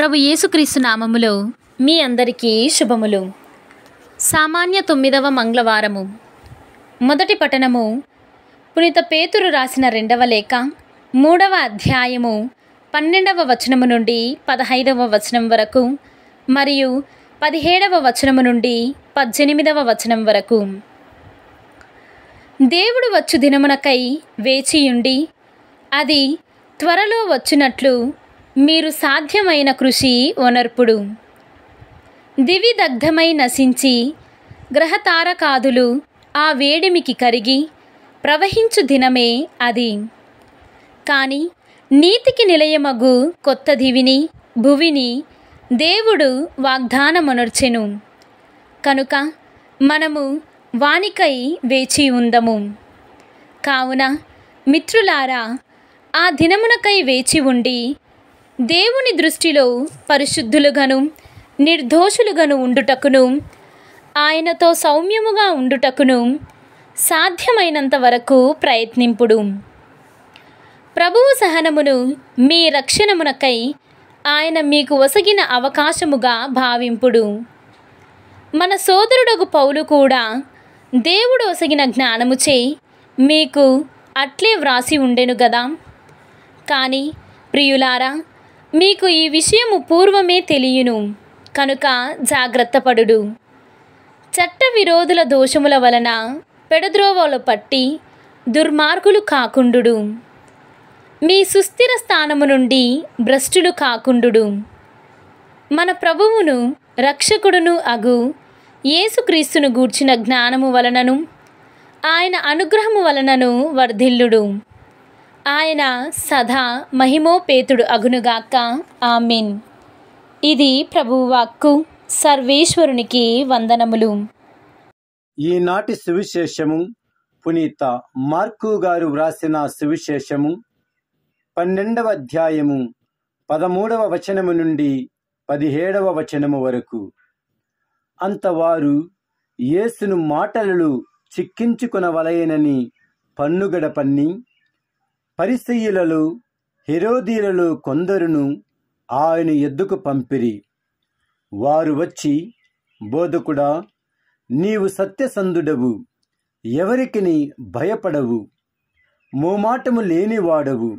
ప్రభు యేసుక్రీస్తు నామములో మీ అందరికీ శుభములు సామాన్య తొమ్మిదవ మంగళవారము మొదటి పఠనము పునీత పేతురు రాసిన రెండవ లేఖ మూడవ అధ్యాయము పన్నెండవ వచనము నుండి పదహైదవ వచనం వరకు మరియు పదిహేడవ వచనము నుండి పద్దెనిమిదవ వచనం వరకు దేవుడు వచ్చు దినమునకై వేచియుండి అది త్వరలో వచ్చినట్లు మీరు సాధ్యమైన కృషి ఒనర్పుడు దివిదగ్ధమై నశించి గ్రహతారకాదులు ఆ వేడిమికి కరిగి ప్రవహించు దినమే అది కానీ నీతికి నిలయమగు కొత్త దివిని భువిని దేవుడు వాగ్దానమునర్చెను కనుక మనము వానికై వేచి ఉందము కావున మిత్రులారా ఆ దినమునకై వేచి ఉండి దేవుని దృష్టిలో పరిశుద్ధులుగాను నిర్దోషులుగాను ఉండుటకును ఆయనతో సౌమ్యముగా ఉండుటకును సాధ్యమైనంత వరకు ప్రయత్నింపుడు ప్రభువు సహనమును మీ రక్షణమునకై ఆయన మీకు ఒసగిన అవకాశముగా భావింపుడు మన సోదరుడకు పౌలు కూడా దేవుడు జ్ఞానము జ్ఞానముచే మీకు అట్లే వ్రాసి ఉండెను గదా కానీ ప్రియులారా మీకు ఈ విషయము పూర్వమే తెలియను కనుక జాగ్రత్తపడుడు చట్ట విరోధుల దోషముల వలన పెడద్రోవలు పట్టి దుర్మార్గులు కాకుండుడు మీ సుస్థిర స్థానము నుండి భ్రష్టులు కాకుండుడు మన ప్రభువును రక్షకుడును అగు యేసుక్రీస్తును గూర్చిన జ్ఞానము వలనను ఆయన అనుగ్రహము వలనను వర్ధిల్లుడు ఆయన సదా మహిమోపేతుడు అగునుగాక ఆమెన్ ఇది ప్రభువాక్కు సర్వేశ్వరునికి వందనములు ఈనాటి సువిశేషము పునీత మార్కు గారు వ్రాసిన సువిశేషము పన్నెండవ అధ్యాయము పదమూడవ వచనము నుండి పదిహేడవ వచనము వరకు అంతవారు యేసును చిక్కించుకున చిక్కించుకునవలయనని పన్నుగడ పన్ని పరిసయ్యులలో హిరోదీలలో కొందరును ఆయన ఎద్దుకు పంపిరి వారు వచ్చి బోధకుడా నీవు సత్యసంధుడవు ఎవరికిని భయపడవు మోమాటము లేనివాడవు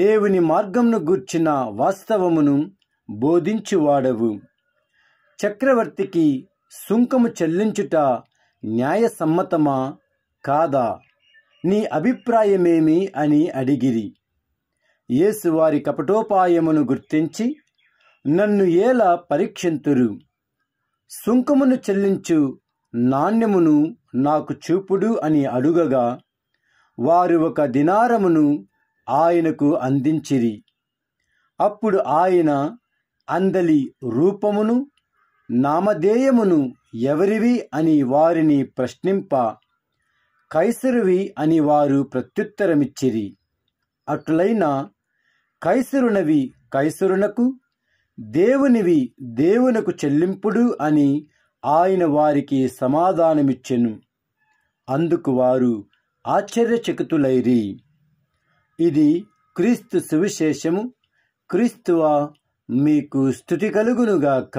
దేవుని మార్గంను గూర్చిన వాస్తవమును బోధించువాడవు చక్రవర్తికి సుంకము చెల్లించుట న్యాయసమ్మతమా కాదా నీ అభిప్రాయమేమి అని అడిగిరి యేసు వారి కపటోపాయమును గుర్తించి నన్ను ఎలా పరీక్షింతురు సుంకమును చెల్లించు నాణ్యమును నాకు చూపుడు అని అడుగగా వారు ఒక దినారమును ఆయనకు అందించిరి అప్పుడు ఆయన అందలి రూపమును నామధేయమును ఎవరివి అని వారిని ప్రశ్నింప కైసరువి అని వారు ప్రత్యుత్తరమిచ్చిరి అట్లైన కైసరునవి కైసరునకు దేవునివి దేవునకు చెల్లింపుడు అని ఆయన వారికి సమాధానమిచ్చెను అందుకు వారు ఆశ్చర్యచకితులైరి ఇది క్రీస్తు సువిశేషము క్రీస్తువా మీకు స్థుతి కలుగునుగాక